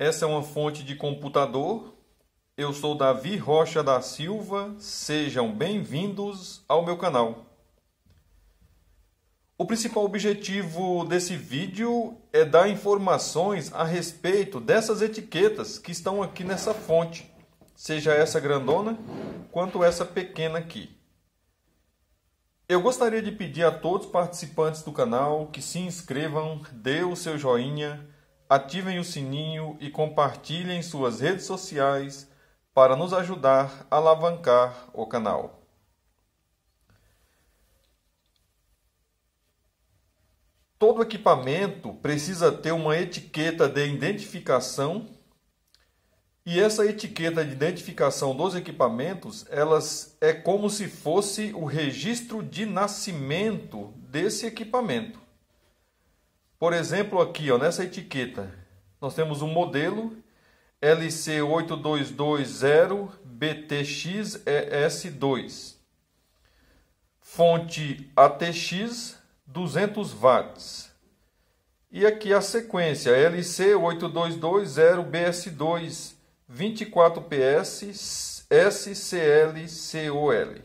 Essa é uma fonte de computador. Eu sou Davi Rocha da Silva. Sejam bem-vindos ao meu canal. O principal objetivo desse vídeo é dar informações a respeito dessas etiquetas que estão aqui nessa fonte, seja essa grandona quanto essa pequena aqui. Eu gostaria de pedir a todos os participantes do canal que se inscrevam, dê o seu joinha, ativem o sininho e compartilhem suas redes sociais para nos ajudar a alavancar o canal. Todo equipamento precisa ter uma etiqueta de identificação e essa etiqueta de identificação dos equipamentos, elas é como se fosse o registro de nascimento desse equipamento. Por exemplo, aqui ó, nessa etiqueta, nós temos um modelo LC8220BTXES2. Fonte ATX 200 watts. E aqui a sequência LC8220BS2 24 PS SCLCOL.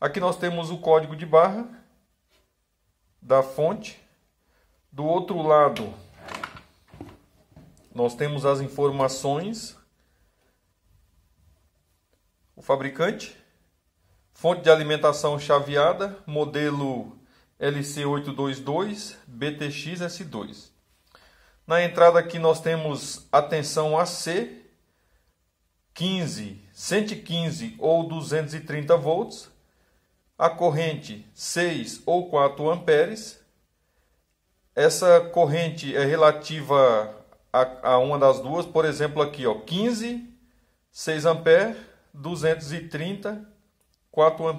Aqui nós temos o código de barra da fonte do outro lado, nós temos as informações, o fabricante, fonte de alimentação chaveada, modelo LC822 BTX-S2. Na entrada aqui nós temos a tensão AC 15, 115 ou 230 volts, a corrente 6 ou 4 amperes, essa corrente é relativa a, a uma das duas, por exemplo, aqui, ó, 15, 6 ampere, 230, 4 A.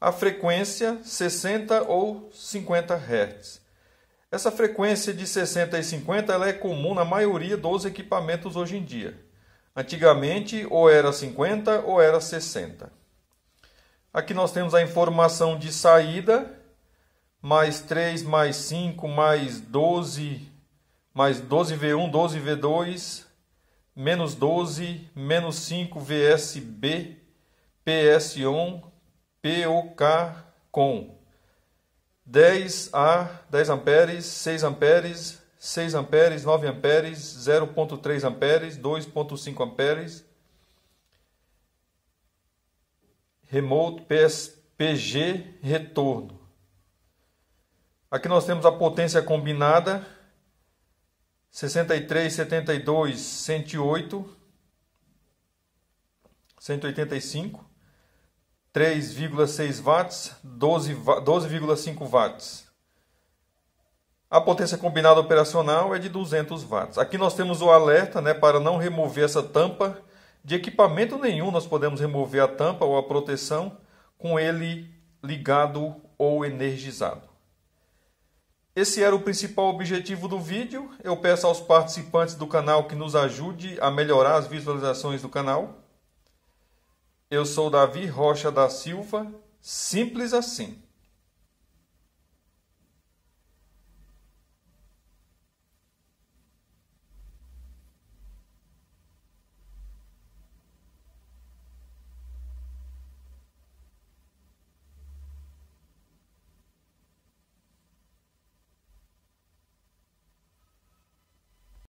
A frequência 60 ou 50 Hz. Essa frequência de 60 e 50 ela é comum na maioria dos equipamentos hoje em dia. Antigamente ou era 50 ou era 60. Aqui nós temos a informação de saída mais 3, mais 5, mais 12, mais 12V1, 12V2, menos 12, menos 5 VSB, PS1, POK com 10 A, 10 amperes, 6 amperes, 6 amperes, 9 amperes, 0.3 amperes, 2.5 amperes, remote PS, PG retorno. Aqui nós temos a potência combinada, 63, 72, 108, 185, 3,6 watts, 12,5 12, watts. A potência combinada operacional é de 200 watts. Aqui nós temos o alerta né, para não remover essa tampa. De equipamento nenhum nós podemos remover a tampa ou a proteção com ele ligado ou energizado. Esse era o principal objetivo do vídeo. Eu peço aos participantes do canal que nos ajude a melhorar as visualizações do canal. Eu sou Davi Rocha da Silva, simples assim.